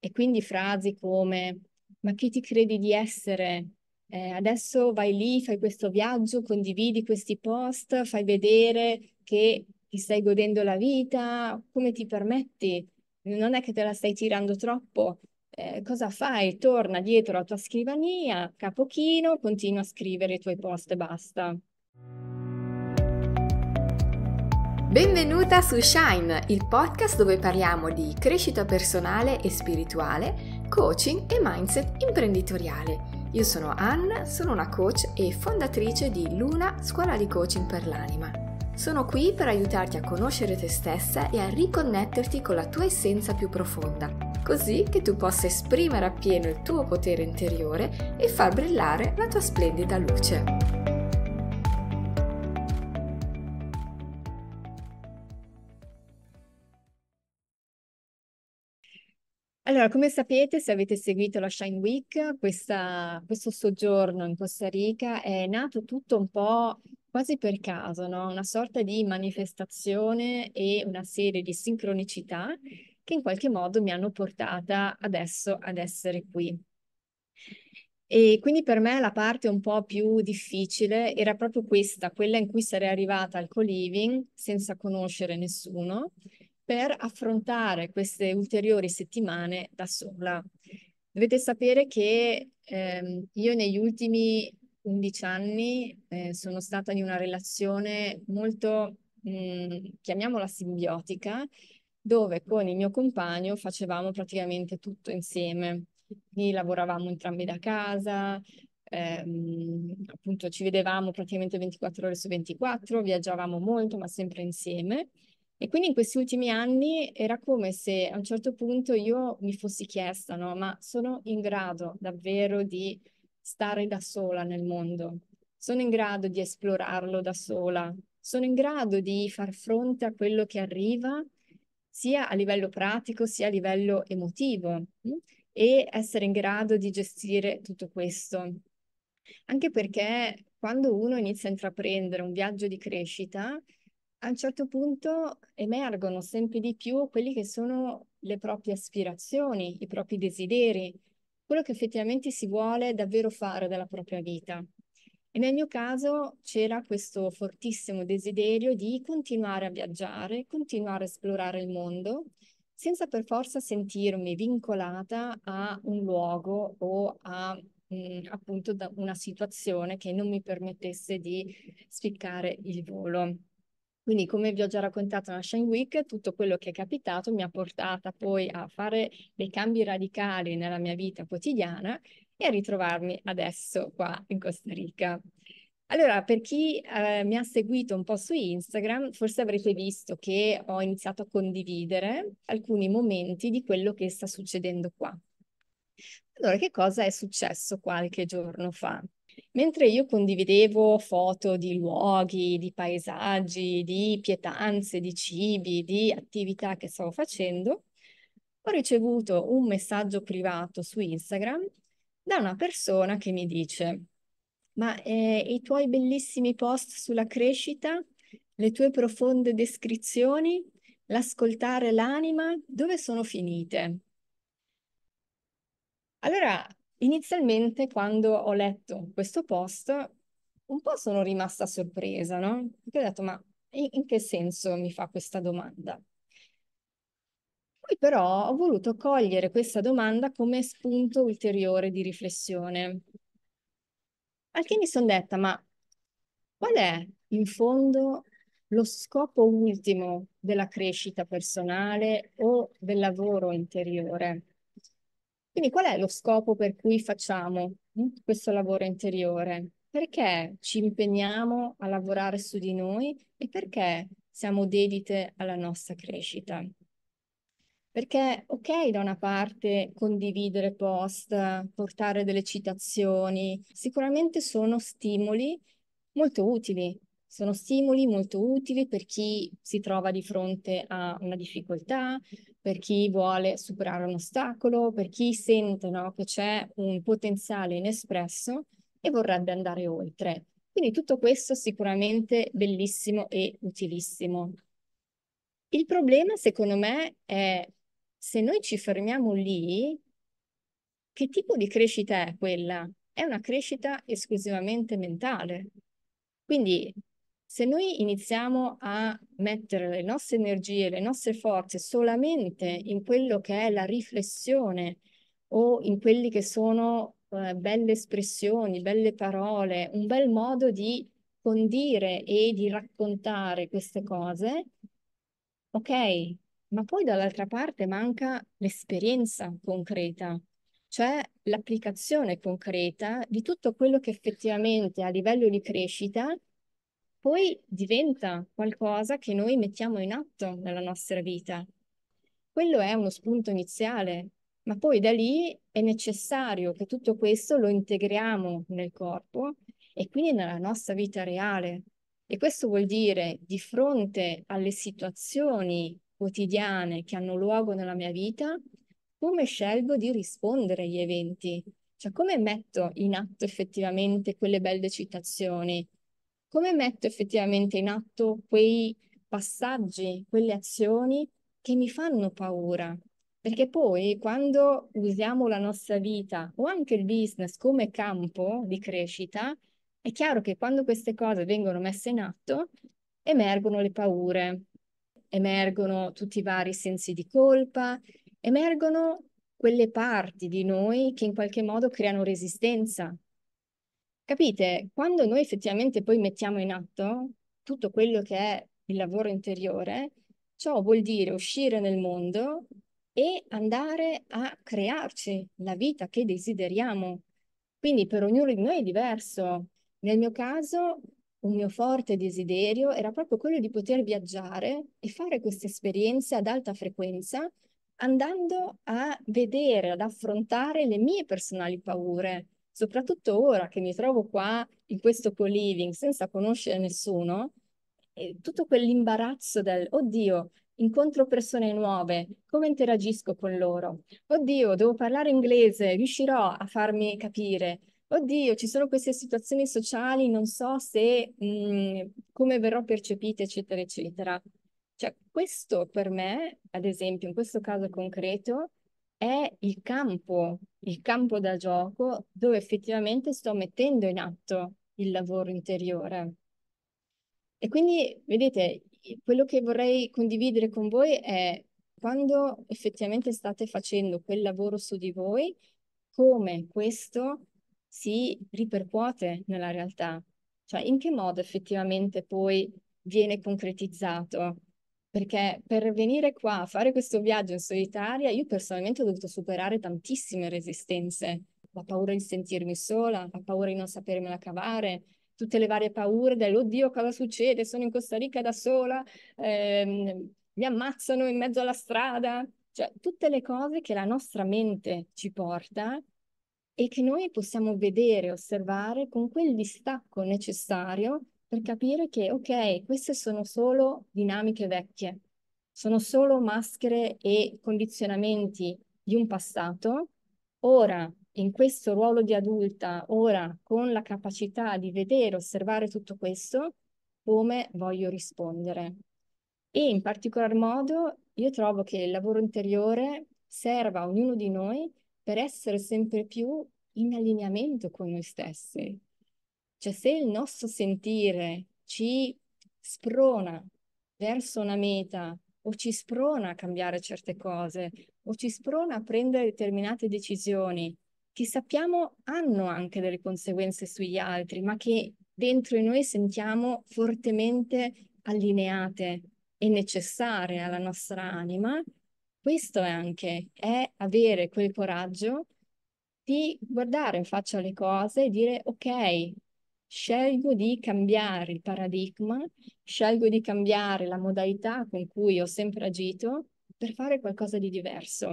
E quindi frasi come ma chi ti credi di essere? Eh, adesso vai lì, fai questo viaggio, condividi questi post, fai vedere che ti stai godendo la vita, come ti permetti? Non è che te la stai tirando troppo. Eh, cosa fai? Torna dietro la tua scrivania, capochino, continua a scrivere i tuoi post e basta. Benvenuta su Shine, il podcast dove parliamo di crescita personale e spirituale, coaching e mindset imprenditoriale. Io sono Ann, sono una coach e fondatrice di Luna Scuola di Coaching per l'Anima. Sono qui per aiutarti a conoscere te stessa e a riconnetterti con la tua essenza più profonda, così che tu possa esprimere appieno il tuo potere interiore e far brillare la tua splendida luce. Allora, come sapete, se avete seguito la Shine Week, questa, questo soggiorno in Costa Rica è nato tutto un po' quasi per caso, no? una sorta di manifestazione e una serie di sincronicità che in qualche modo mi hanno portata adesso ad essere qui. E quindi per me la parte un po' più difficile era proprio questa, quella in cui sarei arrivata al co-living senza conoscere nessuno per affrontare queste ulteriori settimane da sola. Dovete sapere che ehm, io negli ultimi 11 anni eh, sono stata in una relazione molto, mh, mm, chiamiamola simbiotica, dove con il mio compagno facevamo praticamente tutto insieme. Quindi lavoravamo entrambi da casa, ehm, appunto ci vedevamo praticamente 24 ore su 24, viaggiavamo molto ma sempre insieme e quindi in questi ultimi anni era come se a un certo punto io mi fossi chiesta, no, ma sono in grado davvero di stare da sola nel mondo? Sono in grado di esplorarlo da sola? Sono in grado di far fronte a quello che arriva, sia a livello pratico sia a livello emotivo? Mm? E essere in grado di gestire tutto questo. Anche perché quando uno inizia a intraprendere un viaggio di crescita, a un certo punto emergono sempre di più quelli che sono le proprie aspirazioni, i propri desideri, quello che effettivamente si vuole davvero fare della propria vita. E nel mio caso c'era questo fortissimo desiderio di continuare a viaggiare, continuare a esplorare il mondo, senza per forza sentirmi vincolata a un luogo o a mh, mm, appunto una situazione che non mi permettesse di spiccare il volo. Quindi come vi ho già raccontato nella Shine Week, tutto quello che è capitato mi ha portata poi a fare dei cambi radicali nella mia vita quotidiana e a ritrovarmi adesso qua in Costa Rica. Allora, per chi eh, mi ha seguito un po' su Instagram, forse avrete visto che ho iniziato a condividere alcuni momenti di quello che sta succedendo qua. Allora, che cosa è successo qualche giorno fa? Mentre io condividevo foto di luoghi, di paesaggi, di pietanze, di cibi, di attività che stavo facendo, ho ricevuto un messaggio privato su Instagram da una persona che mi dice, ma eh, i tuoi bellissimi post sulla crescita, le tue profonde descrizioni, l'ascoltare l'anima, dove sono finite? Allora Inizialmente, quando ho letto questo post, un po' sono rimasta sorpresa, no? Perché ho detto, ma in che senso mi fa questa domanda? Poi però ho voluto cogliere questa domanda come spunto ulteriore di riflessione. Al che mi sono detta, ma qual è in fondo lo scopo ultimo della crescita personale o del lavoro interiore? Quindi qual è lo scopo per cui facciamo mm, questo lavoro interiore? Perché ci impegniamo a lavorare su di noi e perché siamo dedite alla nostra crescita? Perché, ok, da una parte condividere post, portare delle citazioni, sicuramente sono stimoli molto utili sono stimoli molto utili per chi si trova di fronte a una difficoltà, per chi vuole superare un ostacolo, per chi sente no, che c'è un potenziale inespresso e vorrebbe andare oltre. Quindi tutto questo sicuramente bellissimo e utilissimo. Il problema, secondo me, è se noi ci fermiamo lì, che tipo di crescita è quella? È una crescita esclusivamente mentale. Quindi se noi iniziamo a mettere le nostre energie, le nostre forze solamente in quello che è la riflessione o in quelli che sono eh, belle espressioni, belle parole, un bel modo di condire e di raccontare queste cose, ok, ma poi dall'altra parte manca l'esperienza concreta, cioè l'applicazione concreta di tutto quello che effettivamente a livello di crescita poi diventa qualcosa che noi mettiamo in atto nella nostra vita. Quello è uno spunto iniziale, ma poi da lì è necessario che tutto questo lo integriamo nel corpo e quindi nella nostra vita reale. E questo vuol dire di fronte alle situazioni quotidiane che hanno luogo nella mia vita, come scelgo di rispondere agli eventi, cioè come metto in atto effettivamente quelle belle citazioni, come metto effettivamente in atto quei passaggi, quelle azioni che mi fanno paura. Perché poi quando usiamo la nostra vita o anche il business come campo di crescita, è chiaro che quando queste cose vengono messe in atto, emergono le paure, emergono tutti i vari sensi di colpa, emergono quelle parti di noi che in qualche modo creano resistenza Capite? Quando noi effettivamente poi mettiamo in atto tutto quello che è il lavoro interiore, ciò vuol dire uscire nel mondo e andare a crearci la vita che desideriamo. Quindi per ognuno di noi è diverso. Nel mio caso, un mio forte desiderio era proprio quello di poter viaggiare e fare queste esperienze ad alta frequenza, andando a vedere, ad affrontare le mie personali paure soprattutto ora che mi trovo qua in questo co-living senza conoscere nessuno, tutto quell'imbarazzo del, oddio, incontro persone nuove, come interagisco con loro? Oddio, devo parlare inglese, riuscirò a farmi capire? Oddio, ci sono queste situazioni sociali, non so se mh, mm, come verrò percepita, eccetera, eccetera. Cioè, questo per me, ad esempio, in questo caso concreto, è il campo il campo da gioco dove effettivamente sto mettendo in atto il lavoro interiore. E quindi, vedete, quello che vorrei condividere con voi è quando effettivamente state facendo quel lavoro su di voi, come questo si ripercuote nella realtà, cioè in che modo effettivamente poi viene concretizzato perché per venire qua a fare questo viaggio in solitaria io personalmente ho dovuto superare tantissime resistenze, la paura di sentirmi sola, la paura di non sapermela cavare, tutte le varie paure dell'oddio cosa succede, sono in Costa Rica da sola, ehm, mi ammazzano in mezzo alla strada, cioè tutte le cose che la nostra mente ci porta e che noi possiamo vedere, osservare con quel distacco necessario per capire che, ok, queste sono solo dinamiche vecchie, sono solo maschere e condizionamenti di un passato. Ora, in questo ruolo di adulta, ora con la capacità di vedere, osservare tutto questo, come voglio rispondere. E in particolar modo io trovo che il lavoro interiore serva a ognuno di noi per essere sempre più in allineamento con noi stessi, cioè se il nostro sentire ci sprona verso una meta o ci sprona a cambiare certe cose o ci sprona a prendere determinate decisioni che sappiamo hanno anche delle conseguenze sugli altri, ma che dentro di noi sentiamo fortemente allineate e necessarie alla nostra anima, questo è anche, è avere quel coraggio di guardare in faccia le cose e dire ok, scelgo di cambiare il paradigma, scelgo di cambiare la modalità con cui ho sempre agito per fare qualcosa di diverso.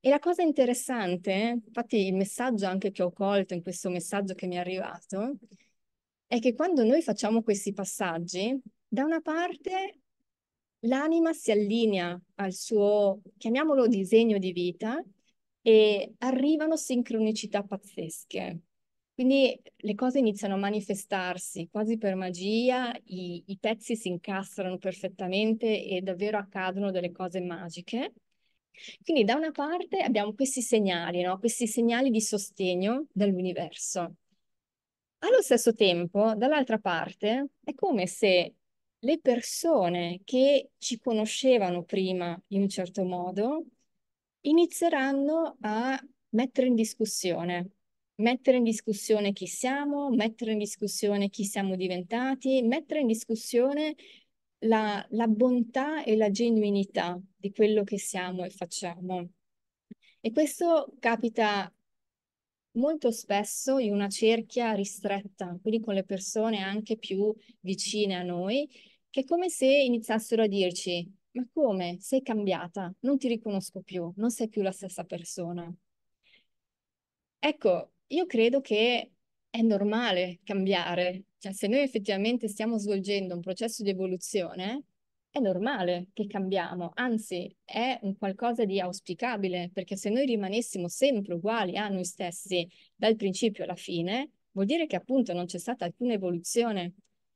E la cosa interessante, infatti il messaggio anche che ho colto in questo messaggio che mi è arrivato, è che quando noi facciamo questi passaggi, da una parte l'anima si allinea al suo, chiamiamolo disegno di vita, e arrivano sincronicità pazzesche. Quindi le cose iniziano a manifestarsi quasi per magia, i, i pezzi si incastrano perfettamente e davvero accadono delle cose magiche. Quindi da una parte abbiamo questi segnali, no? questi segnali di sostegno dall'universo. Allo stesso tempo, dall'altra parte, è come se le persone che ci conoscevano prima in un certo modo inizieranno a mettere in discussione mettere in discussione chi siamo, mettere in discussione chi siamo diventati, mettere in discussione la, la, bontà e la genuinità di quello che siamo e facciamo. E questo capita molto spesso in una cerchia ristretta, quindi con le persone anche più vicine a noi, che è come se iniziassero a dirci, ma come? Sei cambiata, non ti riconosco più, non sei più la stessa persona. Ecco, io credo che è normale cambiare, cioè se noi effettivamente stiamo svolgendo un processo di evoluzione, è normale che cambiamo, anzi è un qualcosa di auspicabile, perché se noi rimanessimo sempre uguali a noi stessi dal principio alla fine, vuol dire che appunto non c'è stata alcuna evoluzione.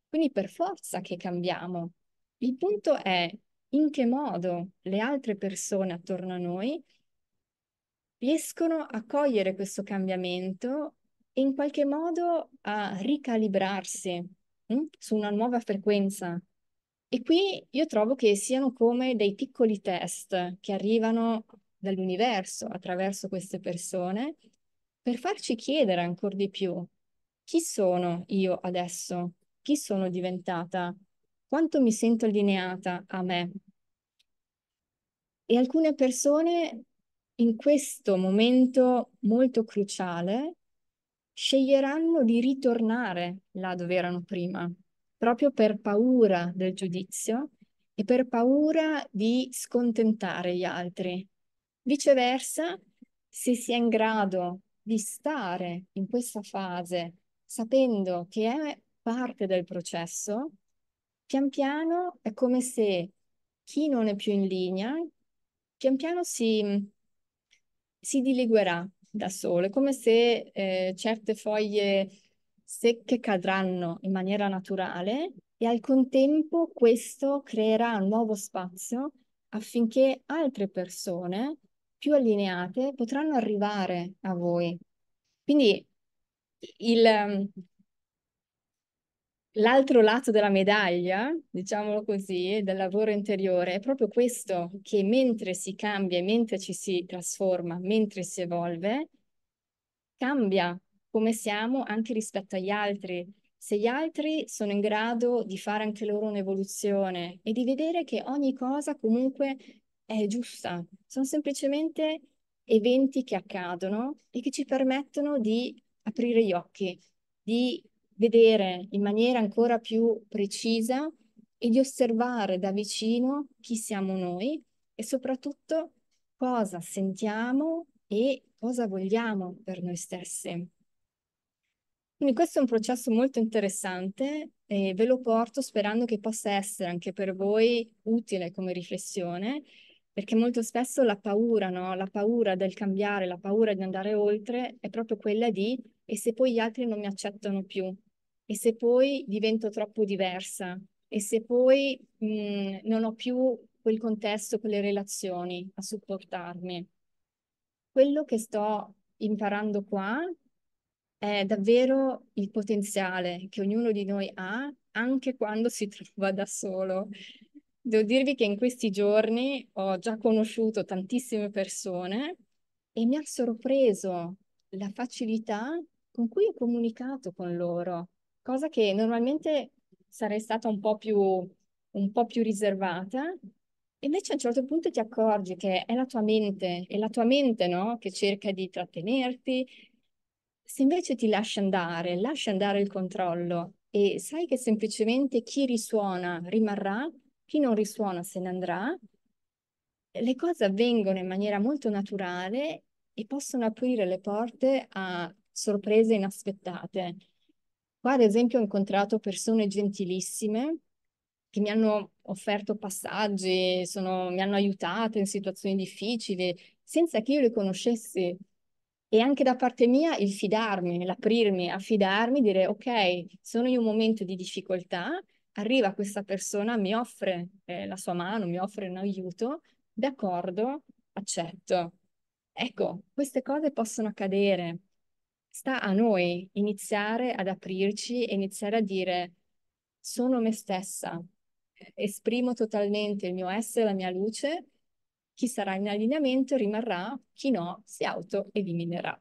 Quindi per forza che cambiamo. Il punto è in che modo le altre persone attorno a noi riescono a cogliere questo cambiamento e in qualche modo a ricalibrarsi hm? su una nuova frequenza. E qui io trovo che siano come dei piccoli test che arrivano dall'universo attraverso queste persone per farci chiedere ancora di più chi sono io adesso, chi sono diventata, quanto mi sento allineata a me. E alcune persone in questo momento molto cruciale sceglieranno di ritornare là dove erano prima, proprio per paura del giudizio e per paura di scontentare gli altri. Viceversa, se si è in grado di stare in questa fase sapendo che è parte del processo, pian piano è come se chi non è più in linea, pian piano si si dileguerà da sole, come se eh, certe foglie secche cadranno in maniera naturale e al contempo questo creerà un nuovo spazio affinché altre persone più allineate potranno arrivare a voi. Quindi il, L'altro lato della medaglia, diciamolo così, del lavoro interiore è proprio questo, che mentre si cambia, mentre ci si trasforma, mentre si evolve, cambia come siamo anche rispetto agli altri. Se gli altri sono in grado di fare anche loro un'evoluzione e di vedere che ogni cosa comunque è giusta, sono semplicemente eventi che accadono e che ci permettono di aprire gli occhi, di vedere in maniera ancora più precisa e di osservare da vicino chi siamo noi e soprattutto cosa sentiamo e cosa vogliamo per noi stessi. Quindi questo è un processo molto interessante e ve lo porto sperando che possa essere anche per voi utile come riflessione, perché molto spesso la paura, no? la paura del cambiare, la paura di andare oltre è proprio quella di e se poi gli altri non mi accettano più e se poi divento troppo diversa e se poi mh, mhmm, non ho più quel contesto, quelle relazioni a supportarmi. Quello che sto imparando qua è davvero il potenziale che ognuno di noi ha anche quando si trova da solo. Devo dirvi che in questi giorni ho già conosciuto tantissime persone e mi ha sorpreso la facilità con cui ho comunicato con loro, cosa che normalmente sarei stata un po' più, un po più riservata. Invece a un certo punto ti accorgi che è la tua mente, è la tua mente no? che cerca di trattenerti. Se invece ti lasci andare, lasci andare il controllo e sai che semplicemente chi risuona rimarrà, chi non risuona se ne andrà, le cose avvengono in maniera molto naturale e possono aprire le porte a sorprese inaspettate. Qua, ad esempio, ho incontrato persone gentilissime che mi hanno offerto passaggi, sono, mi hanno aiutato in situazioni difficili, senza che io le conoscessi. E anche da parte mia il fidarmi, l'aprirmi, affidarmi, dire ok, sono in un momento di difficoltà, arriva questa persona, mi offre eh, la sua mano, mi offre un aiuto, d'accordo, accetto. Ecco, queste cose possono accadere, sta a noi iniziare ad aprirci e iniziare a dire sono me stessa, esprimo totalmente il mio essere, la mia luce, chi sarà in allineamento rimarrà, chi no si auto-eliminerà.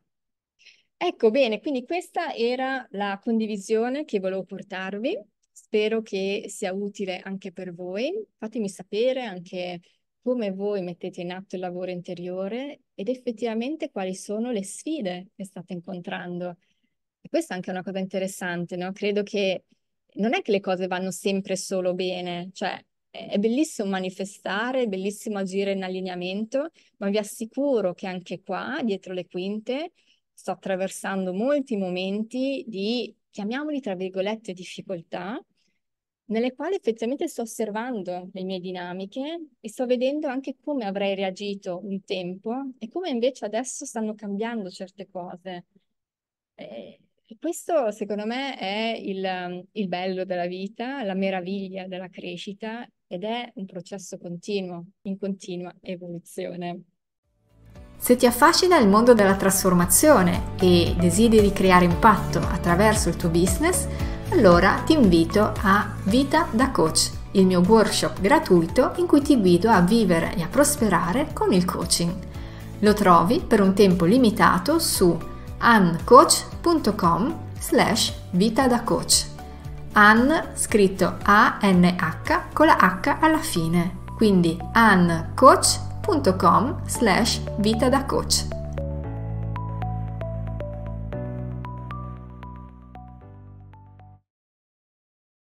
Ecco bene, quindi questa era la condivisione che volevo portarvi. Spero che sia utile anche per voi. Fatemi sapere anche come voi mettete in atto il lavoro interiore ed effettivamente quali sono le sfide che state incontrando. E questa è anche una cosa interessante, no? Credo che non è che le cose vanno sempre solo bene, cioè è bellissimo manifestare, è bellissimo agire in allineamento, ma vi assicuro che anche qua, dietro le quinte, sto attraversando molti momenti di, chiamiamoli tra virgolette, difficoltà, nelle quali effettivamente sto osservando le mie dinamiche e sto vedendo anche come avrei reagito un tempo e come invece adesso stanno cambiando certe cose. E questo secondo me è il, il bello della vita, la meraviglia della crescita ed è un processo continuo, in continua evoluzione. Se ti affascina il mondo della trasformazione e desideri creare impatto attraverso il tuo business, allora ti invito a Vita da Coach, il mio workshop gratuito in cui ti guido a vivere e a prosperare con il coaching. Lo trovi per un tempo limitato su ancoach.com slash vita da coach. An scritto A-N-H con la H alla fine, quindi ancoach.com slash vita da coach.